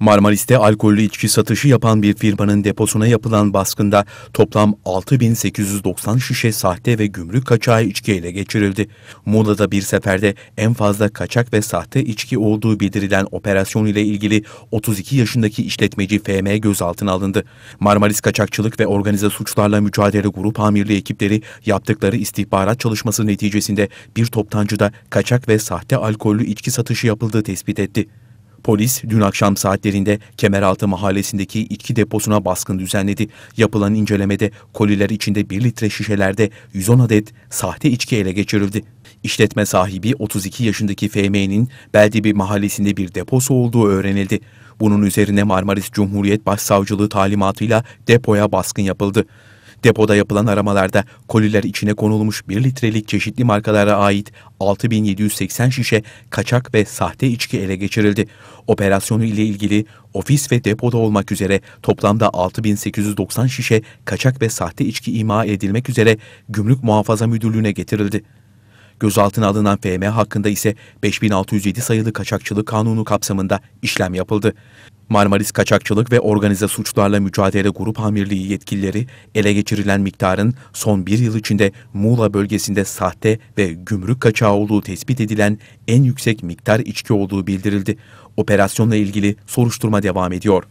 Marmaris'te alkollü içki satışı yapan bir firmanın deposuna yapılan baskında toplam 6890 şişe sahte ve gümrük kaçağı içki ele geçirildi. Muğla'da bir seferde en fazla kaçak ve sahte içki olduğu bildirilen operasyon ile ilgili 32 yaşındaki işletmeci FM gözaltına alındı. Marmaris Kaçakçılık ve Organize Suçlarla Mücadele Grup Amirliği ekipleri yaptıkları istihbarat çalışması neticesinde bir toptancıda kaçak ve sahte alkollü içki satışı yapıldığı tespit etti. Polis dün akşam saatlerinde Kemeraltı mahallesindeki içki deposuna baskın düzenledi. Yapılan incelemede koliler içinde 1 litre şişelerde 110 adet sahte içki ele geçirildi. İşletme sahibi 32 yaşındaki FM'nin Beldibi mahallesinde bir deposu olduğu öğrenildi. Bunun üzerine Marmaris Cumhuriyet Başsavcılığı talimatıyla depoya baskın yapıldı. Depoda yapılan aramalarda koliler içine konulmuş 1 litrelik çeşitli markalara ait 6780 şişe kaçak ve sahte içki ele geçirildi. Operasyonu ile ilgili ofis ve depoda olmak üzere toplamda 6890 şişe kaçak ve sahte içki ima edilmek üzere Gümrük Muhafaza Müdürlüğü'ne getirildi. Gözaltına alınan FM hakkında ise 5607 sayılı kaçakçılık kanunu kapsamında işlem yapıldı. Marmaris Kaçakçılık ve Organize Suçlarla Mücadele Grup Amirliği yetkilileri ele geçirilen miktarın son bir yıl içinde Muğla bölgesinde sahte ve gümrük kaçağı olduğu tespit edilen en yüksek miktar içki olduğu bildirildi. Operasyonla ilgili soruşturma devam ediyor.